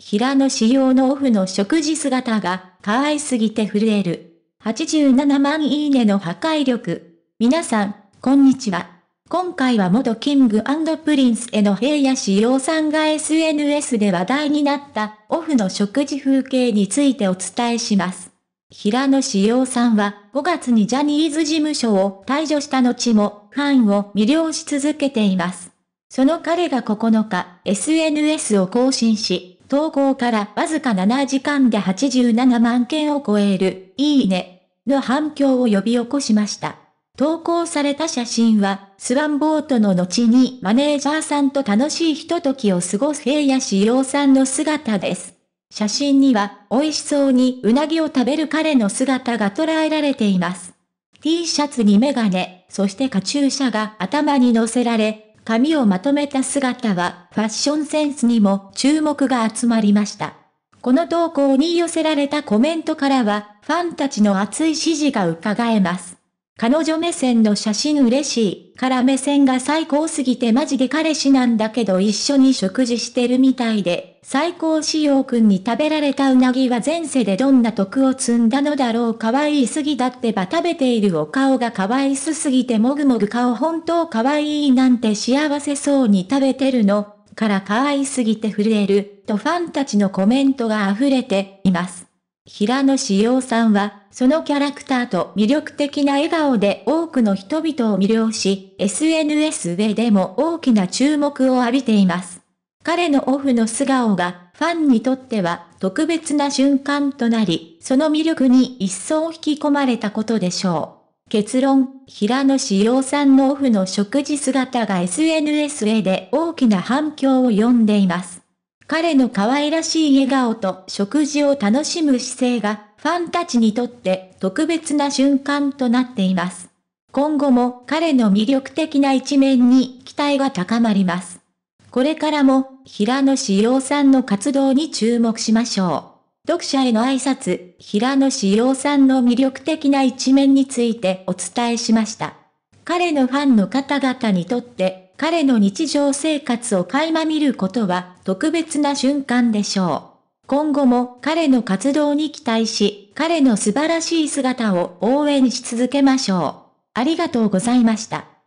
平野仕様のオフの食事姿が可愛すぎて震える。87万いいねの破壊力。皆さん、こんにちは。今回は元キングプリンスへの平野仕様さんが SNS で話題になったオフの食事風景についてお伝えします。平野仕様さんは5月にジャニーズ事務所を退場した後もファンを魅了し続けています。その彼が9日 SNS を更新し、投稿からわずか7時間で87万件を超える、いいね、の反響を呼び起こしました。投稿された写真は、スワンボートの後にマネージャーさんと楽しいひとときを過ごす平野志陽さんの姿です。写真には、美味しそうにうなぎを食べる彼の姿が捉えられています。T シャツにメガネ、そしてカチューシャが頭に乗せられ、髪をまとめた姿はファッションセンスにも注目が集まりました。この投稿に寄せられたコメントからは、ファンたちの熱い支持が伺えます。彼女目線の写真嬉しい。から目線が最高すぎてマジで彼氏なんだけど一緒に食事してるみたいで、最高仕様くんに食べられたうなぎは前世でどんな徳を積んだのだろう可愛いすぎだってば食べているお顔が可愛すすぎてもぐもぐ顔本当可愛いなんて幸せそうに食べてるの、から可愛すぎて震える、とファンたちのコメントが溢れています。平野紫耀さんは、そのキャラクターと魅力的な笑顔で多くの人々を魅了し、SNS 上でも大きな注目を浴びています。彼のオフの素顔が、ファンにとっては特別な瞬間となり、その魅力に一層引き込まれたことでしょう。結論、平野志陽さんのオフの食事姿が SNS 上で大きな反響を呼んでいます。彼の可愛らしい笑顔と食事を楽しむ姿勢がファンたちにとって特別な瞬間となっています。今後も彼の魅力的な一面に期待が高まります。これからも平野志陽さんの活動に注目しましょう。読者への挨拶、平野志陽さんの魅力的な一面についてお伝えしました。彼のファンの方々にとって彼の日常生活を垣間見ることは特別な瞬間でしょう。今後も彼の活動に期待し、彼の素晴らしい姿を応援し続けましょう。ありがとうございました。